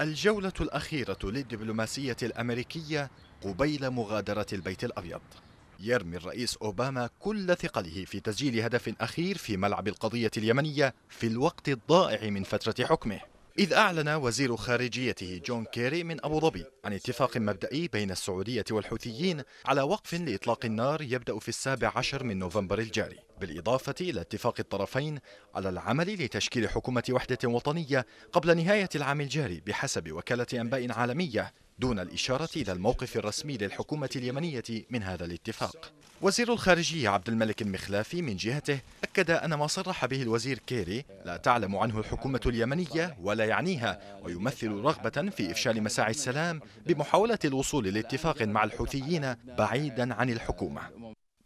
الجولة الأخيرة للدبلوماسية الأمريكية قبيل مغادرة البيت الأبيض يرمي الرئيس أوباما كل ثقله في تسجيل هدف أخير في ملعب القضية اليمنية في الوقت الضائع من فترة حكمه إذ أعلن وزير خارجيته جون كيري من أبو ظبي عن اتفاق مبدئي بين السعودية والحوثيين على وقف لإطلاق النار يبدأ في السابع عشر من نوفمبر الجاري بالإضافة إلى اتفاق الطرفين على العمل لتشكيل حكومة وحدة وطنية قبل نهاية العام الجاري بحسب وكالة أنباء عالمية دون الإشارة إلى الموقف الرسمي للحكومة اليمنية من هذا الاتفاق وزير الخارجية عبد الملك المخلافي من جهته أكد أن ما صرح به الوزير كيري لا تعلم عنه الحكومة اليمنية ولا يعنيها ويمثل رغبة في إفشال مساعي السلام بمحاولة الوصول لاتفاق مع الحوثيين بعيدا عن الحكومة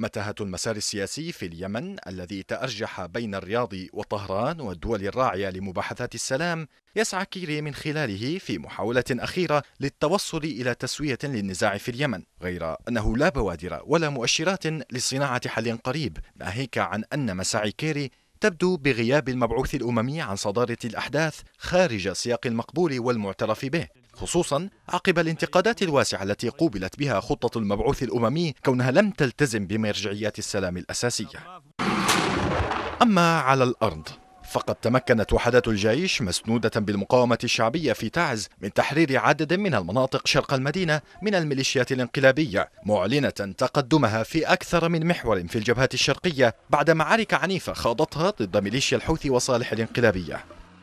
متاهة المسار السياسي في اليمن الذي تأرجح بين الرياض وطهران والدول الراعية لمباحثات السلام يسعى كيري من خلاله في محاولة أخيرة للتوصل إلى تسوية للنزاع في اليمن غير أنه لا بوادر ولا مؤشرات لصناعة حل قريب ناهيك عن أن مساعي كيري تبدو بغياب المبعوث الأممي عن صدارة الأحداث خارج سياق المقبول والمعترف به خصوصا عقب الانتقادات الواسعة التي قوبلت بها خطة المبعوث الأممي كونها لم تلتزم بمرجعيات السلام الأساسية أما على الأرض فقد تمكنت وحدات الجيش مسنودة بالمقاومة الشعبية في تعز من تحرير عدد من المناطق شرق المدينة من الميليشيات الانقلابية معلنة تقدمها في أكثر من محور في الجبهات الشرقية بعد معارك عنيفة خاضتها ضد ميليشيا الحوثي وصالح الانقلابية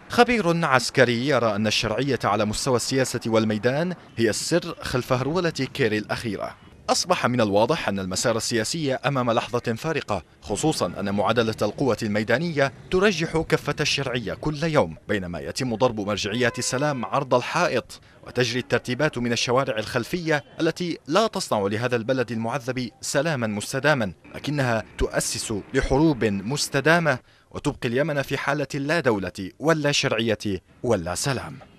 خبير عسكري يرى أن الشرعية على مستوى السياسة والميدان هي السر خلف هرولة كيري الأخيرة أصبح من الواضح أن المسار السياسي أمام لحظة فارقة خصوصا أن معادلة القوة الميدانية ترجح كفة الشرعية كل يوم بينما يتم ضرب مرجعيات السلام عرض الحائط وتجري الترتيبات من الشوارع الخلفية التي لا تصنع لهذا البلد المعذب سلاما مستداما لكنها تؤسس لحروب مستدامة وتبقي اليمن في حالة لا دولة ولا شرعية ولا سلام